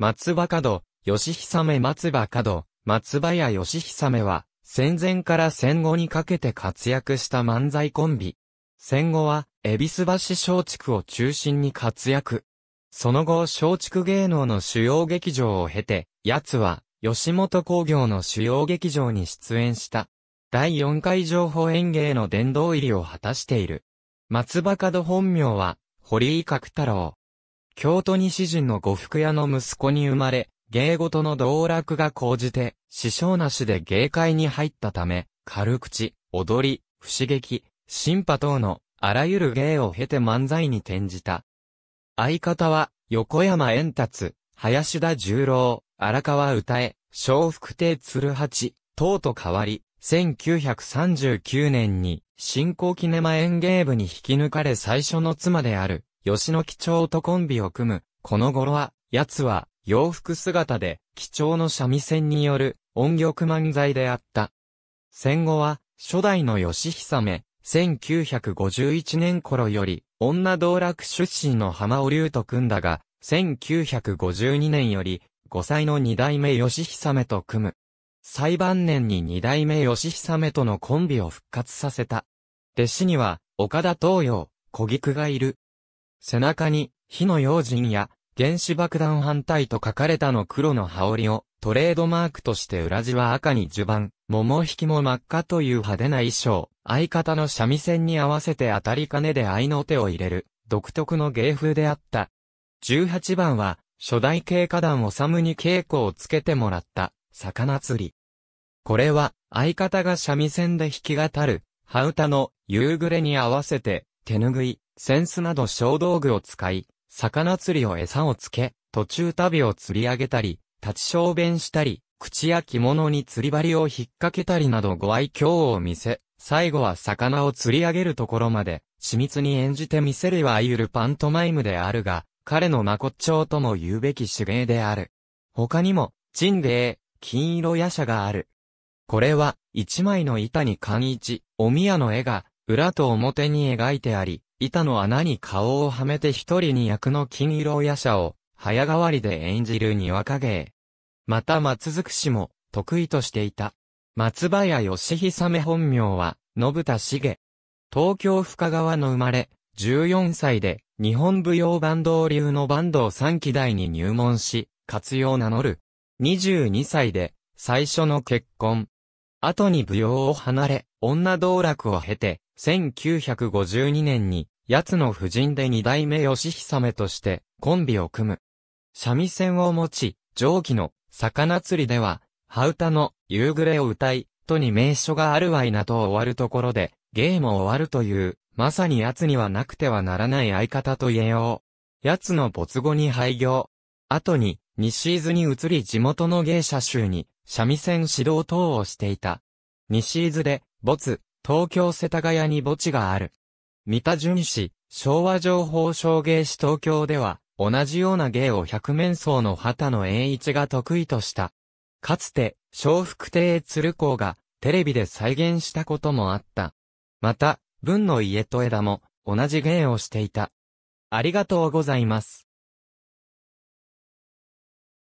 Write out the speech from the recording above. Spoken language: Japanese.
松葉角、義久め松葉角、松葉屋義久めは、戦前から戦後にかけて活躍した漫才コンビ。戦後は、恵比寿橋松竹を中心に活躍。その後、松竹芸能の主要劇場を経て、奴は、吉本工業の主要劇場に出演した。第4回情報演芸の殿堂入りを果たしている。松葉角本名は、堀井角太郎。京都西人の呉服屋の息子に生まれ、芸事の道楽が講じて、師匠なしで芸会に入ったため、軽口、踊り、不刺激、進波等の、あらゆる芸を経て漫才に転じた。相方は、横山円達、林田十郎、荒川歌え、小福亭鶴八、等と変わり、1939年に、新興キネマ演芸部に引き抜かれ最初の妻である、吉野貴重とコンビを組む。この頃は、奴は、洋服姿で、貴重の三味線による、音曲漫才であった。戦後は、初代の吉久め、1951年頃より、女道楽出身の浜尾龍と組んだが、1952年より、5歳の二代目吉久めと組む。最晩年に二代目吉久めとのコンビを復活させた。弟子には、岡田東洋、小菊がいる。背中に、火の用心や、原子爆弾反対と書かれたの黒の羽織を、トレードマークとして裏地は赤に襦袢、桃引きも真っ赤という派手な衣装、相方の三味線に合わせて当たり金で合いの手を入れる、独特の芸風であった。18番は、初代経過団むに稽古をつけてもらった、魚釣り。これは、相方が三味線で弾き語る、羽歌の夕暮れに合わせて、手拭い、センスなど小道具を使い、魚釣りを餌をつけ、途中旅を釣り上げたり、立ち小便したり、口や着物に釣り針を引っ掛けたりなどご愛嬌を見せ、最後は魚を釣り上げるところまで、緻密に演じて見せるはゆるパントマイムであるが、彼のまこっとも言うべき手芸である。他にも、人ー、金色夜叉がある。これは、一枚の板に寛一、お宮の絵が、裏と表に描いてあり、板の穴に顔をはめて一人に役の金色夜叉を、早変わりで演じる庭影。また松づくしも、得意としていた。松林義久本名は、信田茂。東京深川の生まれ、14歳で、日本舞踊バンド流のバンドを3期代に入門し、活用名乗る。22歳で、最初の結婚。後に舞踊を離れ、女道楽を経て、1952年に、八の夫人で二代目義久として、コンビを組む。三味線を持ち、上記の、魚釣りでは、羽歌の、夕暮れを歌い、とに名所があるわいなと終わるところで、芸も終わるという、まさに奴にはなくてはならない相方と言えよう。奴の没後に廃業。後に、西伊豆に移り地元の芸者衆に、三味線指導等をしていた。西伊豆で、没、東京世田谷に墓地がある。三田淳氏、昭和情報商芸師東京では、同じような芸を百面相の畑野栄一が得意とした。かつて、笑福亭鶴光が、テレビで再現したこともあった。また、文の家と枝も、同じ芸をしていた。ありがとうございます。